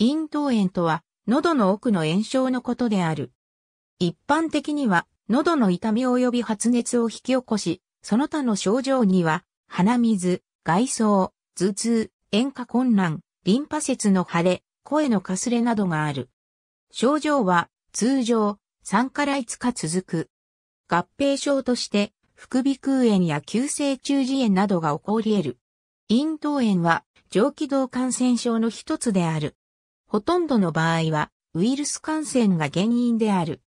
咽頭炎とは、喉の奥の炎症のことである。一般的には、喉の痛み及び発熱を引き起こし、その他の症状には、鼻水、外装、頭痛、塩化困難、リンパ節の腫れ、声のかすれなどがある。症状は、通常、3から5日続く。合併症として、副鼻腔炎や急性中耳炎などが起こり得る。咽頭炎は、上気道感染症の一つである。ほとんどの場合はウイルス感染が原因である。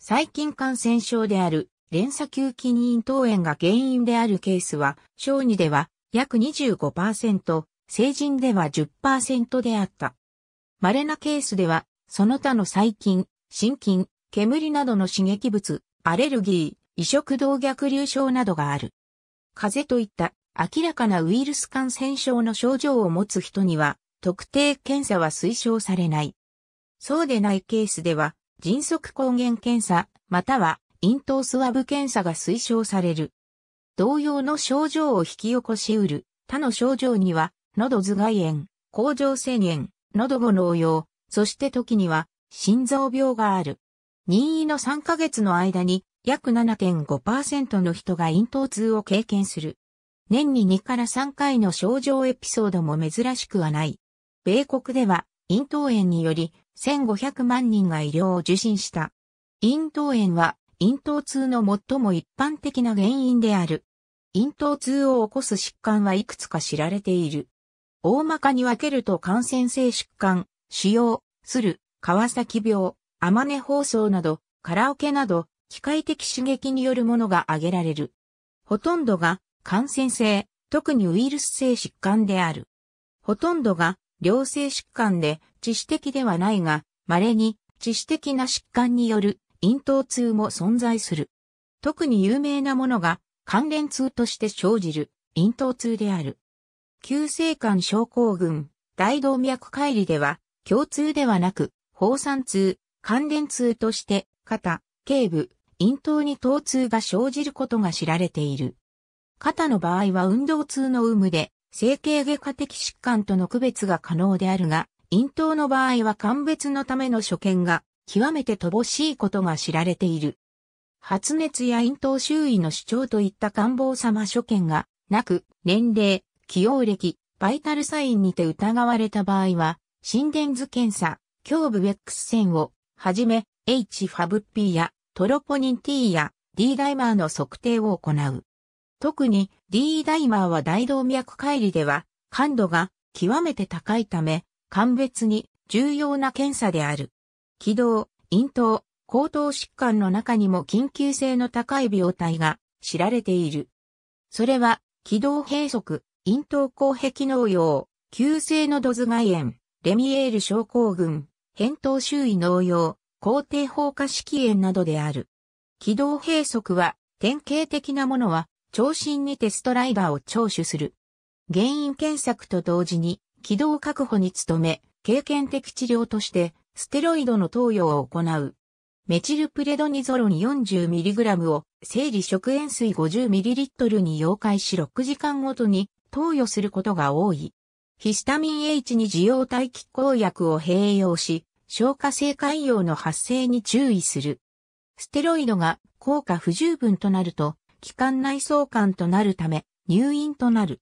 細菌感染症である連鎖球菌咽頭炎が原因であるケースは、小児では約25%、成人では10%であった。稀なケースでは、その他の細菌、心筋、煙などの刺激物、アレルギー、移植動逆流症などがある。風邪といった明らかなウイルス感染症の症状を持つ人には、特定検査は推奨されない。そうでないケースでは、迅速抗原検査、または、咽頭スワブ検査が推奨される。同様の症状を引き起こし得る、他の症状には、喉頭蓋炎、甲状腺炎、喉後脳用、そして時には、心臓病がある。任意の3ヶ月の間に、約7.5%の人が咽頭痛を経験する。年に2から3回の症状エピソードも珍しくはない。米国では、咽頭炎により1500万人が医療を受診した。咽頭炎は、咽頭痛の最も一般的な原因である。咽頭痛を起こす疾患はいくつか知られている。大まかに分けると感染性疾患、腫瘍、する、川崎病、ア根放送など、カラオケなど、機械的刺激によるものが挙げられる。ほとんどが感染性、特にウイルス性疾患である。ほとんどが良性疾患で致死的ではないが、稀に致死的な疾患による咽頭痛も存在する。特に有名なものが関連痛として生じる咽頭痛である。急性管症候群、大動脈解離では共通ではなく、放散痛、関連痛として肩、頸部、咽頭に頭痛が生じることが知られている。肩の場合は運動痛の有無で整形外科的疾患との区別が可能であるが、咽頭の場合は鑑別のための所見が極めて乏しいことが知られている。発熱や咽頭周囲の主張といった官房様所見がなく、年齢、起用歴、バイタルサインにて疑われた場合は、心電図検査、胸部 X 線をはじめ、h ファブ p やトロポニン T や D ダイマーの測定を行う。特に D ダイマーは大動脈解離では感度が極めて高いため、鑑別に重要な検査である。気道、咽頭、喉頭疾患の中にも緊急性の高い病態が知られている。それは、気道閉塞、咽頭後壁脳用、急性のドズ外炎、レミエール症候群、扁桃周囲脳用、肯定放火式炎などである。気道閉塞は、典型的なものは、長身にテストライダーを聴取する。原因検索と同時に、軌道確保に努め、経験的治療として、ステロイドの投与を行う。メチルプレドニゾロン 40mg を生理食塩水 50ml に溶解し6時間ごとに投与することが多い。ヒスタミン H に受容体気抗薬を併用し、消化性潰瘍の発生に注意する。ステロイドが効果不十分となると、期間内相関となるため、入院となる。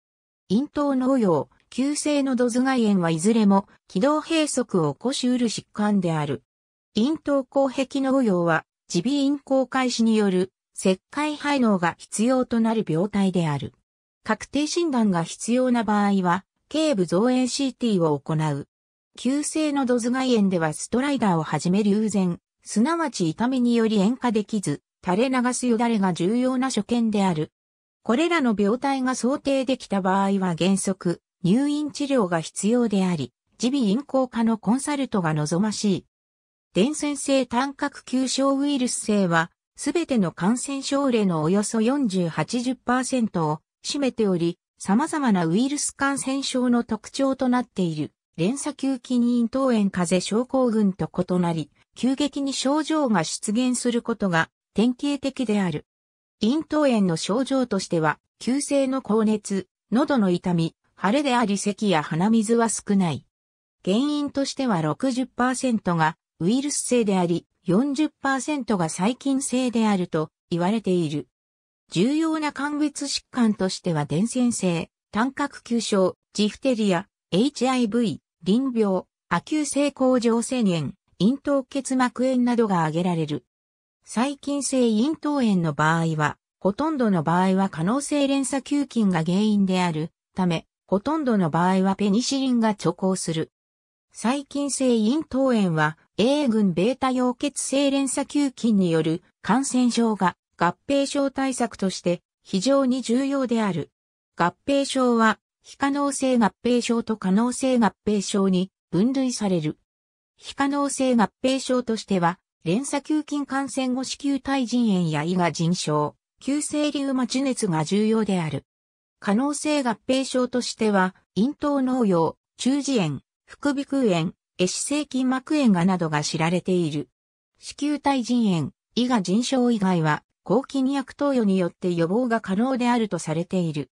咽頭脳用、急性の土頭蓋炎はいずれも気道閉塞を起こしうる疾患である。咽頭後壁脳用は、耳鼻咽喉開始による石灰肺能が必要となる病態である。確定診断が必要な場合は、頸部造影 CT を行う。急性の土頭蓋炎ではストライダーをはじめ流前、すなわち痛みにより炎化できず、垂れ流すよだれが重要な所見である。これらの病態が想定できた場合は原則、入院治療が必要であり、耳鼻咽喉科のコンサルトが望ましい。伝染性単核球症ウイルス性は、すべての感染症例のおよそ40-80%を占めており、様々なウイルス感染症の特徴となっている、連鎖球筋咽頭炎風症候群と異なり、急激に症状が出現することが典型的である。咽頭炎の症状としては、急性の高熱、喉の痛み、腫れであり咳や鼻水は少ない。原因としては60%がウイルス性であり、40%が細菌性であると言われている。重要な関別疾患としては伝染性、単核急症、ジフテリア、HIV、淋病、亜急性甲状腺炎、咽頭結膜炎などが挙げられる。細菌性咽頭炎の場合は、ほとんどの場合は可能性連鎖球菌が原因であるため、ほとんどの場合はペニシリンが貯行する。細菌性咽頭炎は A 群 β 溶血性連鎖球菌による感染症が合併症対策として非常に重要である。合併症は非可能性合併症と可能性合併症に分類される。非可能性合併症としては連鎖球菌感染後子宮体腎炎や胃が腎症、急性リウマチ熱が重要である。可能性合併症としては、咽頭脳用、中耳炎、副鼻腔炎、壊死性筋膜炎がなどが知られている。子宮体腎炎、胃が腎症以外は、抗菌薬投与によって予防が可能であるとされている。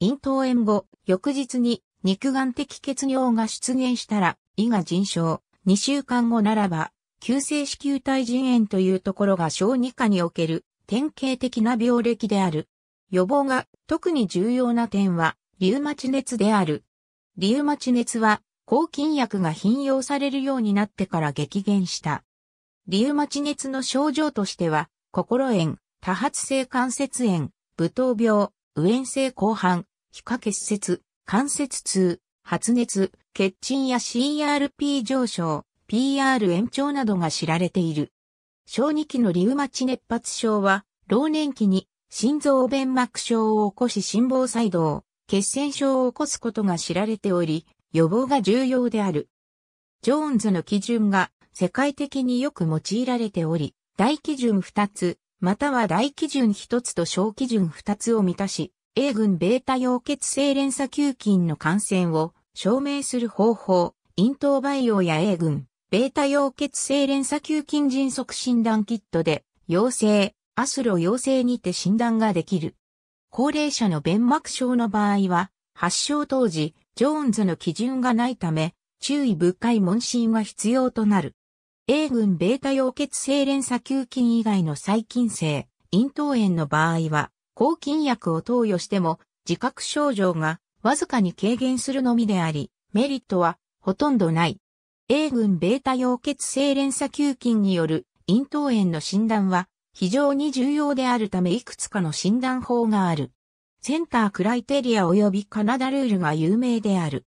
咽頭炎後、翌日に肉眼的血尿が出現したら、胃が腎症、2週間後ならば、急性子宮体腎炎というところが小児科における典型的な病歴である。予防が特に重要な点は、リウマチ熱である。リウマチ熱は、抗菌薬が頻用されるようになってから激減した。リウマチ熱の症状としては、心炎、多発性関節炎、舞踏病、右炎性後半、皮下結節、関節痛、発熱、血沈や CRP 上昇、PR 延長などが知られている。小児期のリウマチ熱発症は、老年期に心臓弁膜症を起こし心房細動、血栓症を起こすことが知られており、予防が重要である。ジョーンズの基準が世界的によく用いられており、大基準2つ、または大基準1つと小基準2つを満たし、A 群 β 溶血性連鎖球菌の感染を証明する方法、咽頭培養や A 群、ベータ溶血性連鎖球菌迅速診断キットで、陽性、アスロ陽性にて診断ができる。高齢者の弁膜症の場合は、発症当時、ジョーンズの基準がないため、注意深い問診は必要となる。A 群ベータ溶血性連鎖球菌以外の細菌性、咽頭炎の場合は、抗菌薬を投与しても、自覚症状がわずかに軽減するのみであり、メリットはほとんどない。A 群ベータ溶血性連鎖球菌による咽頭炎の診断は非常に重要であるためいくつかの診断法がある。センタークライテリア及びカナダルールが有名である。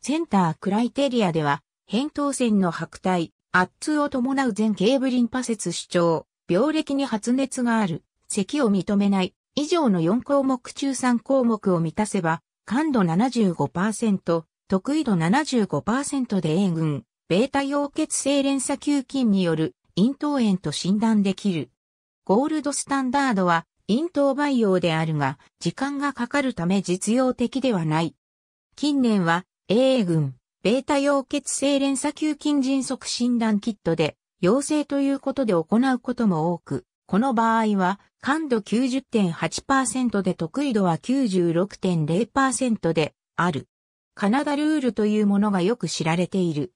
センタークライテリアでは、扁桃腺の白体、圧痛を伴う全ケーブリンパ節主張、病歴に発熱がある、咳を認めない、以上の4項目中3項目を満たせば、感度75%、得意度75%で A 群、ベータ溶血性連鎖球菌による咽頭炎と診断できる。ゴールドスタンダードは咽頭培養であるが、時間がかかるため実用的ではない。近年は A 群、ベータ溶血性連鎖球菌迅速診断キットで陽性ということで行うことも多く、この場合は感度90.8%で得意度は96.0%である。カナダルールというものがよく知られている。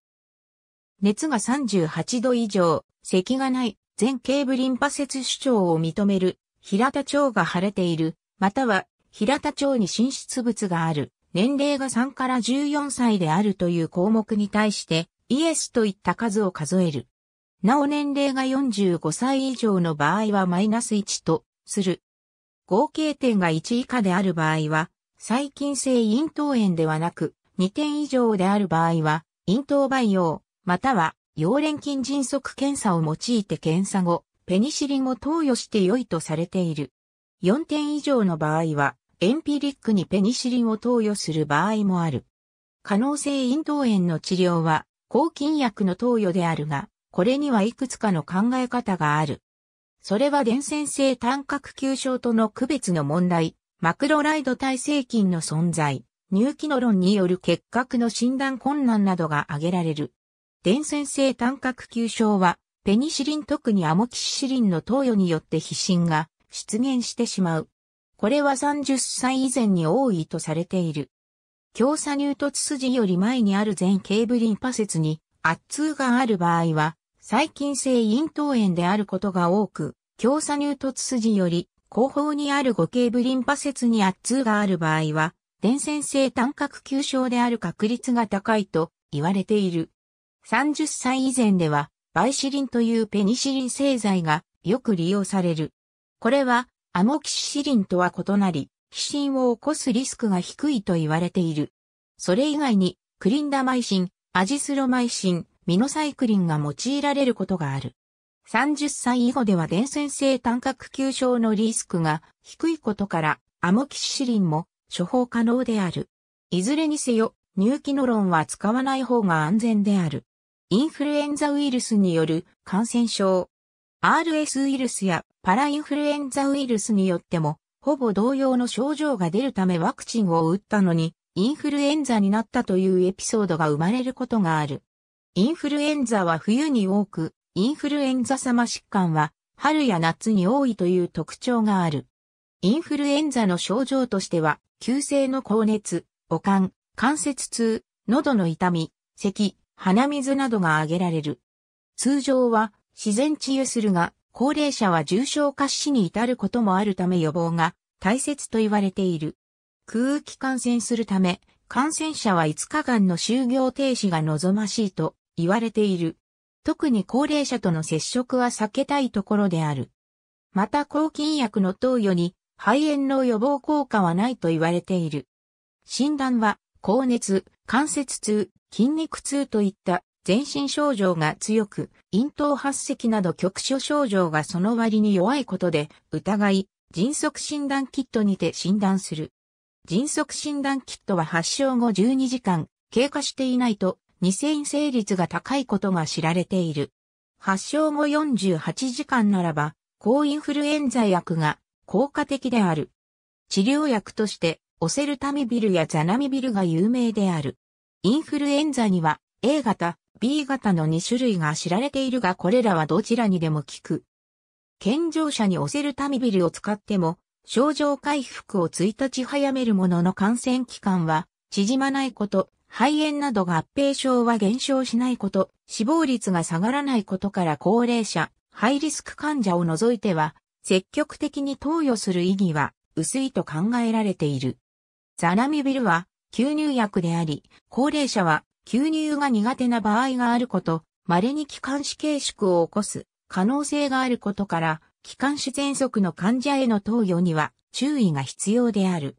熱が38度以上、咳がない、全ケーブリンパ節主張を認める、平田腸が腫れている、または平田町に進出物がある、年齢が3から14歳であるという項目に対して、イエスといった数を数える。なお年齢が45歳以上の場合はマイナス1とする。合計点が1以下である場合は、細菌性咽頭炎ではなく、2点以上である場合は、咽頭培養、または、溶連菌迅速検査を用いて検査後、ペニシリンを投与して良いとされている。4点以上の場合は、エンピリックにペニシリンを投与する場合もある。可能性咽頭炎の治療は、抗菌薬の投与であるが、これにはいくつかの考え方がある。それは伝染性単核球症との区別の問題、マクロライド耐性菌の存在、乳気の論による結核の診断困難などが挙げられる。伝染性単核球症は、ペニシリン特にアモキシシリンの投与によって皮疹が出現してしまう。これは30歳以前に多いとされている。強鎖乳突筋より前にある全ケーブリンパ節に圧痛がある場合は、細菌性咽頭炎であることが多く、強鎖乳突筋より後方にある五系部リンパ節に圧痛がある場合は、伝染性単核球症である確率が高いと言われている。30歳以前では、バイシリンというペニシリン製剤がよく利用される。これは、アモキシリンとは異なり、皮疹を起こすリスクが低いと言われている。それ以外に、クリンダマイシン、アジスロマイシン、ミノサイクリンが用いられることがある。30歳以後では伝染性単核球症のリスクが低いことからアモキシシリンも処方可能である。いずれにせよ、入気の論は使わない方が安全である。インフルエンザウイルスによる感染症。RS ウイルスやパラインフルエンザウイルスによっても、ほぼ同様の症状が出るためワクチンを打ったのに、インフルエンザになったというエピソードが生まれることがある。インフルエンザは冬に多く、インフルエンザ様疾患は春や夏に多いという特徴がある。インフルエンザの症状としては、急性の高熱、悪寒、関節痛、喉の痛み、咳、鼻水などが挙げられる。通常は自然治癒するが、高齢者は重症化死に至ることもあるため予防が大切と言われている。空気感染するため、感染者は5日間の就業停止が望ましいと言われている。特に高齢者との接触は避けたいところである。また抗菌薬の投与に肺炎の予防効果はないと言われている。診断は高熱、関節痛、筋肉痛といった全身症状が強く、咽頭発石など局所症状がその割に弱いことで、疑い、迅速診断キットにて診断する。迅速診断キットは発症後12時間、経過していないと二線成率が高いことが知られている。発症後48時間ならば、抗インフルエンザ薬が効果的である。治療薬として、オセルタミビルやザナミビルが有名である。インフルエンザには A 型、B 型の2種類が知られているがこれらはどちらにでも効く。健常者にオセルタミビルを使っても、症状回復を1日早めるものの感染期間は縮まないこと、肺炎など合併症は減少しないこと、死亡率が下がらないことから高齢者、ハイリスク患者を除いては、積極的に投与する意義は薄いと考えられている。ザナミビルは吸入薬であり、高齢者は吸入が苦手な場合があること、稀に気管支形式を起こす可能性があることから、気管支喘息の患者への投与には注意が必要である。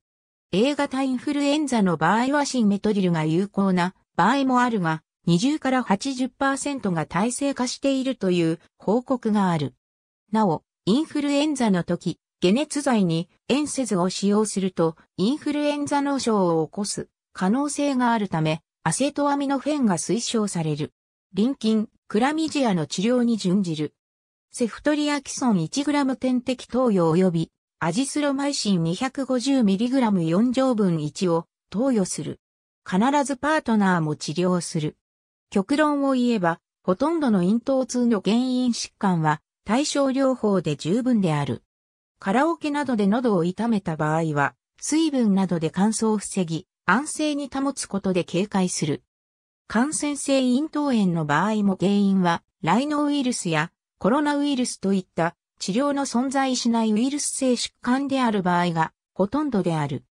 A 型インフルエンザの場合はシンメトリルが有効な場合もあるが、20から80%が耐性化しているという報告がある。なお、インフルエンザの時、解熱剤にエンセズを使用すると、インフルエンザ脳症を起こす可能性があるため、アセトアミノフェンが推奨される。リン菌、クラミジアの治療に準じる。セフトリアキソン 1g 点滴投与及びアジスロマイシン 250mg4 錠分1を投与する。必ずパートナーも治療する。極論を言えば、ほとんどの咽頭痛の原因疾患は対症療法で十分である。カラオケなどで喉を痛めた場合は、水分などで乾燥を防ぎ、安静に保つことで警戒する。感染性咽頭炎の場合も原因は、ライノウイルスやコロナウイルスといった治療の存在しないウイルス性疾患である場合がほとんどである。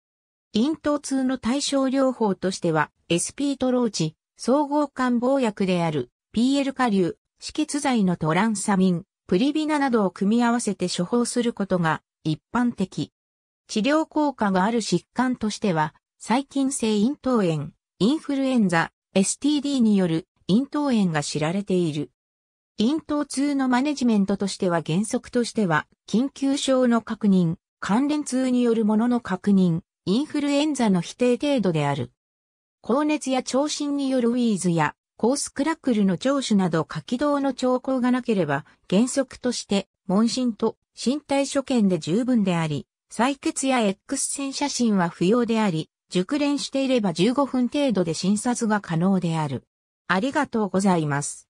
咽頭痛の対症療法としては、SP トローチ、総合感防薬である PL 下流、止血剤のトランサミン、プリビナなどを組み合わせて処方することが一般的。治療効果がある疾患としては、細菌性咽頭炎、インフルエンザ、STD による咽頭炎が知られている。咽頭痛のマネジメントとしては原則としては、緊急症の確認、関連痛によるものの確認、インフルエンザの否定程度である。高熱や聴診によるウィーズや、コースクラックルの聴取など活動の兆候がなければ、原則として、問診と身体所見で十分であり、採血や X 線写真は不要であり、熟練していれば15分程度で診察が可能である。ありがとうございます。